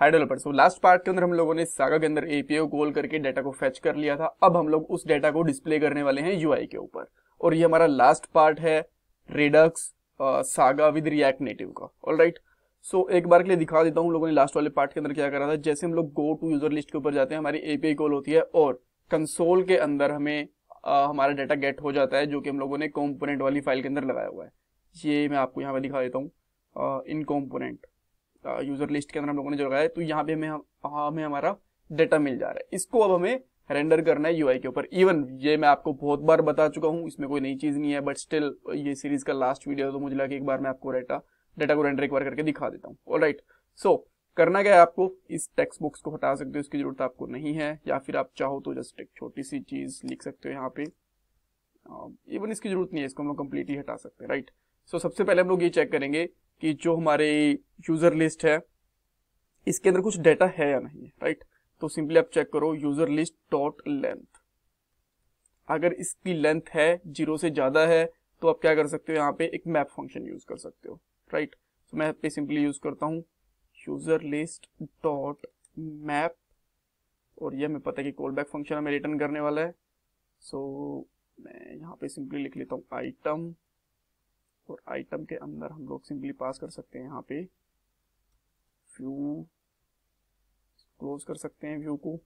High developer so last part के अंदर हम लोगों ने सागा के अंदर एपीआई कॉल करके डाटा को फैच कर लिया था अब हम लोग उस डाटा को डिस्प्ले करने वाले हैं यूआई के ऊपर और ये हमारा लास्ट पार्ट है Redux saga with React Native का ऑल राइट सो एक बार के लिए दिखा देता हूँ लोगों ने लास्ट वाले पार्ट के अंदर क्या करा था जैसे हम लोग गो टू यूजर लिस्ट के ऊपर जाते हैं हमारी एपीआई कॉल होती है और कंसोल के अंदर हमें आ, हमारा डाटा गेट हो जाता है जो कि हम लोगों ने कॉम्पोनेंट वाली फाइल के अंदर लगाया हुआ है ये मैं आपको यहाँ पे दिखा देता हूँ इन कॉम्पोनेंट यूजर लिस्ट के अंदर हम लोगों ने जो लगाया तो यहाँ पे हमें हमें हमारा डेटा मिल जा रहा है इसको अब हमें रेंडर करना है यूआई के ऊपर इवन ये मैं आपको बहुत बार बता चुका हूँ इसमें कोई नई चीज नहीं है बट स्टिल ये सीरीज का लास्ट वीडियो तो मुझे लगा एक बार मैं आपको डेटा डेटा को रेंडर एक बार करके दिखा देता हूँ ऑल सो करना क्या है आपको इस टेक्स्ट बॉक्स को हटा सकते हो इसकी जरूरत आपको नहीं है या फिर आप चाहो तो जस्ट एक छोटी सी चीज लिख सकते हो यहाँ पे इवन इसकी जरूरत नहीं है इसको हम लोग कम्प्लीटली हटा सकते हैं राइट सो सबसे पहले हम लोग ये चेक करेंगे कि जो हमारे यूज़र लिस्ट है इसके अंदर कुछ डेटा है या नहीं राइट तो सिंपली आप चेक करो यूज़र लिस्ट डॉट लेंथ अगर इसकी लेंथ है जीरो से ज़्यादा है तो आप क्या कर सकते हो यहाँ पे एक मैप फंक्शन यूज़ कर सकते हो राइट तो मैं पे सिंपली यूज़ करता हूँ यूज़र लिस्ट डॉट मैप और यह हमें पता है कि कॉल बैक फंक्शन हमें रिटर्न करने वाला है सो so, मैं यहाँ पे सिंपली लिख लेता हूँ आइटम और आइटम के अंदर हम लोग सिंपली पास कर सकते हैं यहाँ पे व्यू क्लोज कर सकते हैं व्यू को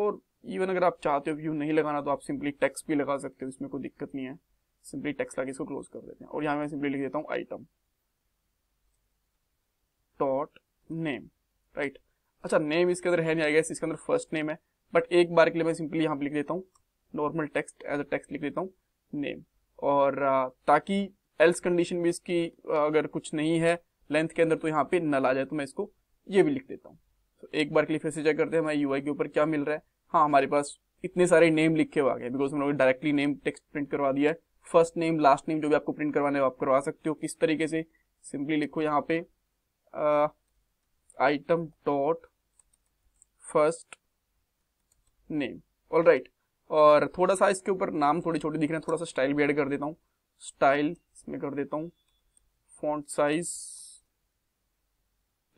और इवन अगर आप चाहते हो व्यू नहीं लगाना तो आप सिंपली टेक्स भी लगा सकते हो इसमें कोई दिक्कत नहीं है सिंपली टेक्स लगा इसको क्लोज कर देते हैं और यहाँ मैं सिंपली लिख देता हूँ आइटम डॉट नेम राइट अच्छा नेम इसके अंदर है नहीं आएगा इसके अंदर फर्स्ट नेम है बट एक बार के लिए मैं सिंपली यहाँ लिख देता हूँ normal text as a text लिख देता हूँ नेम और ताकि एल्स कंडीशन भी इसकी अगर कुछ नहीं है लेंथ के अंदर तो यहाँ पे नल आ जाए तो मैं इसको ये भी लिख देता हूँ तो एक बार के लिए फिर से चेक करते हैं हमारे यू के ऊपर क्या मिल रहा है हाँ हमारे पास इतने सारे नेम लिखे हुए आ गए बिकॉज हम लोग डायरेक्टली नेम टेक्स्ट प्रिंट करवा दिया है फर्स्ट नेम लास्ट नेम जो भी आपको प्रिंट करवाने आप करवा सकते हो किस तरीके से सिंपली लिखो यहाँ पे item dot first name all right और थोड़ा सा इसके ऊपर नाम थोड़े छोटे दिख रहे हैं थोड़ा सा स्टाइल भी ऐड कर देता हूँ स्टाइल इसमें कर देता हूँ फॉन्ट साइज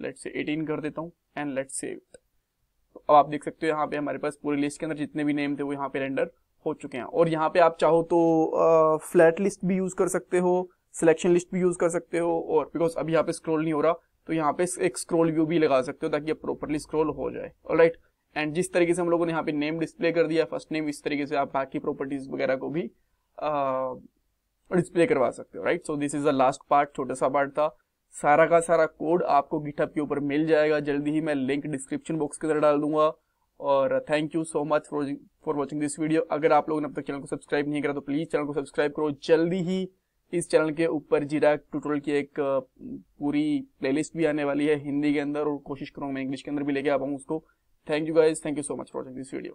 लेट से 18 कर देता हूँ एंड लेट से तो अब आप देख सकते हो यहाँ पे हमारे पास पूरी लिस्ट के अंदर जितने भी नेम थे वो यहाँ पे रेंडर हो चुके हैं और यहाँ पे आप चाहो तो फ्लैट लिस्ट भी यूज कर सकते हो सिलेक्शन लिस्ट भी यूज कर सकते हो और बिकॉज अभी यहाँ पे स्क्रोल नहीं हो रहा तो यहाँ पे एक स्क्रोल व्यू भी लगा सकते हो ताकि प्रॉपरली स्क्रोल हो जाए और राइट right, एंड जिस तरीके से हम लोगों ने यहाँ पे नेम डिस्प्ले कर दिया फर्स्ट नेम इस तरीके से आप बाकी प्रॉपर्टीज वगैरह को भी डिस्प्ले uh, करवा सकते हो right so this is the last part छोटा सा पार्ट था सारा का सारा कोड आपको गिटअप के ऊपर मिल जाएगा जल्दी ही मैं लिंक डिस्क्रिप्शन बॉक्स के अंदर डाल दूंगा और thank you so much for watching this video अगर आप लोगों ने अब तक चैनल को सब्सक्राइब नहीं करा तो प्लीज चैनल को सब्सक्राइब करो जल्दी ही इस चैनल के ऊपर जीरा ट्यूटोरियल की एक पूरी प्लेलिस्ट भी आने वाली है हिंदी के अंदर और कोशिश करूँगा मैं इंग्लिश के अंदर भी लेके आ पाऊँ उसको Thank you guys. Thank you so much for watching this video.